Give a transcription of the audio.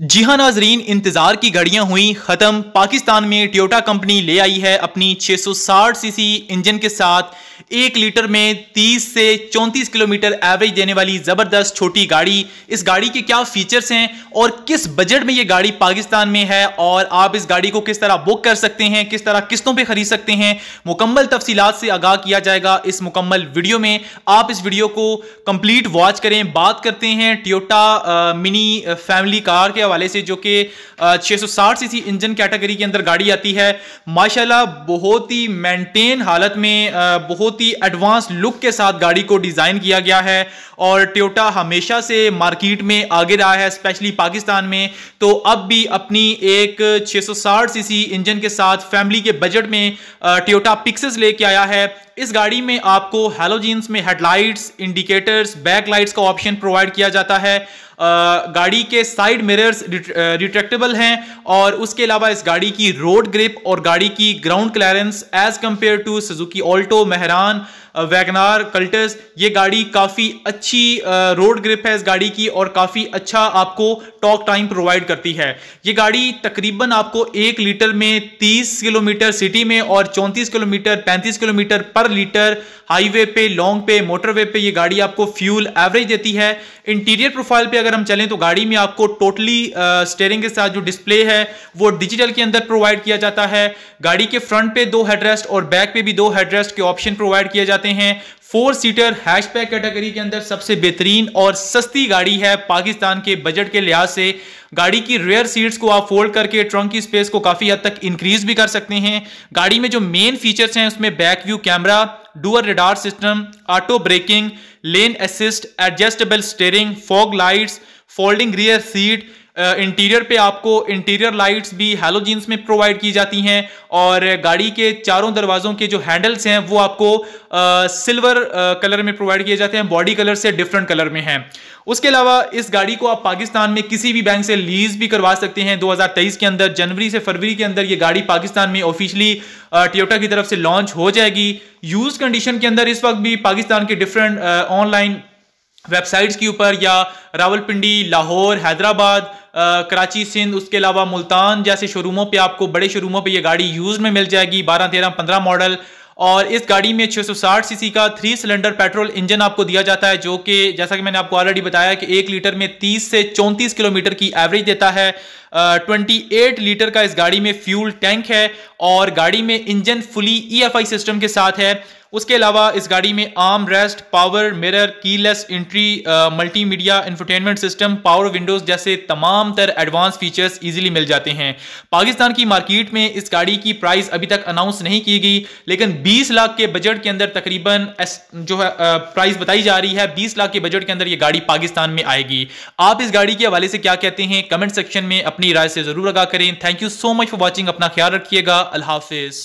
जी हाँ नाजरीन इंतजार की घड़ियां हुई खत्म पाकिस्तान में टोयोटा कंपनी ले आई है अपनी 660 सीसी इंजन के साथ एक लीटर में 30 से 34 किलोमीटर एवरेज देने वाली जबरदस्त छोटी गाड़ी इस गाड़ी के क्या फीचर्स हैं और किस बजट में ये गाड़ी पाकिस्तान में है और आप इस गाड़ी को किस तरह बुक कर सकते हैं किस तरह किस्तों पे खरीद सकते हैं मुकम्मल तफसीत से आगाह किया जाएगा इस मुकम्मल वीडियो में आप इस वीडियो को कंप्लीट वॉच करें बात करते हैं ट्योटा मिनी फैमिली कार के हवाले से जो कि 660 सीसी इंजन कैटेगरी के अंदर गाड़ी आती है माशाल्लाह बहुत ही मेंटेन हालत में बहुत ही एडवांस लुक के साथ गाड़ी को डिज़ाइन किया गया है और टोयोटा हमेशा से मार्केट में आगे रहा है स्पेशली पाकिस्तान में तो अब भी अपनी एक 660 सीसी इंजन के साथ फैमिली के बजट में टोयोटा पिक्सेस लेके आया है इस गाड़ी में आपको हेलोजीन्स में हेडलाइट्स इंडिकेटर्स बैक लाइट्स का ऑप्शन प्रोवाइड किया जाता है गाड़ी के साइड मिरर्स रिट्रैक्टेबल हैं और उसके अलावा इस गाड़ी की रोड ग्रिप और गाड़ी की ground clearance as compare to Suzuki Alto Mehran WagonR Cultus ये गाड़ी काफ़ी अच्छी रोड ग्रिप है इस गाड़ी की और काफ़ी अच्छा आपको टॉक टाइम प्रोवाइड करती है ये गाड़ी तकरीबन आपको एक लीटर में 30 किलोमीटर सिटी में और 34 किलोमीटर 35 किलोमीटर पर लीटर हाईवे पे लॉन्ग पे मोटरवे पे ये गाड़ी आपको फ्यूल एवरेज देती है इंटीरियर प्रोफाइल पे अगर हम चलें तो गाड़ी में आपको टोटली स्टेयरिंग के साथ जो डिस्प्ले है वो डिजिटल के अंदर प्रोवाइड किया जाता है गाड़ी के फ्रंट पे दो हेडरेस्ट और बैक पे भी दो हेडरेस्ट के ऑप्शन प्रोवाइड किया जाता जाते हैं फोर सीटर हैशपैक कैटेगरी के अंदर सबसे बेहतरीन और सस्ती गाड़ी है पाकिस्तान के बजट के लिहाज से गाड़ी की रेयर सीट्स को आप फोल्ड करके ट्रंक की स्पेस को काफ़ी हद तक इंक्रीज भी कर सकते हैं गाड़ी में जो मेन फीचर्स हैं उसमें back view camera dual radar system auto braking lane assist adjustable steering fog lights folding rear seat interior पे आपको इंटीरियर लाइट्स भी हेलोजींस में प्रोवाइड की जाती हैं और गाड़ी के चारों दरवाजों के जो हैंडल्स हैं वो आपको सिल्वर कलर में प्रोवाइड किए जाते हैं बॉडी कलर से डिफरेंट कलर में हैं उसके अलावा इस गाड़ी को आप पाकिस्तान में किसी भी बैंक से लीज भी करवा सकते हैं 2023 के अंदर जनवरी से फरवरी के अंदर ये गाड़ी पाकिस्तान में ऑफिशियली टोयोटा की तरफ से लॉन्च हो जाएगी यूज कंडीशन के अंदर इस वक्त भी पाकिस्तान के डिफरेंट ऑनलाइन वेबसाइट्स के ऊपर या रावलपिंडी लाहौर हैदराबाद कराची सिंध उसके अलावा मुल्तान जैसे शोरूमों पे आपको बड़े शोरूमों पे ये गाड़ी यूज़ में मिल जाएगी बारह तेरह पंद्रह मॉडल और इस गाड़ी में 660 सीसी का थ्री सिलेंडर पेट्रोल इंजन आपको दिया जाता है जो कि जैसा कि मैंने आपको ऑलरेडी बताया कि एक लीटर में 30 से 34 किलोमीटर की एवरेज देता है ट्वेंटी एट लीटर का इस गाड़ी में फ्यूल टैंक है और गाड़ी में इंजन फुली ई सिस्टम के साथ है उसके अलावा इस गाड़ी में arm rest power mirror keyless multi multimedia infotainment system power windows जैसे तमाम तर एडवांस फीचर्स इजीली मिल जाते हैं पाकिस्तान की मार्केट में इस गाड़ी की प्राइस अभी तक अनाउंस नहीं की गई लेकिन 20 लाख के बजट के अंदर तकरीबन जो है प्राइस बताई जा रही है बीस लाख के बजट के अंदर ये गाड़ी पाकिस्तान में आएगी आप इस गाड़ी के हवाले से क्या कहते हैं कमेंट सेक्शन में अपनी राय से जरूर आगा करें thank you so much for watching अपना ख्याल रखिएगा अल्लाह हाफिज़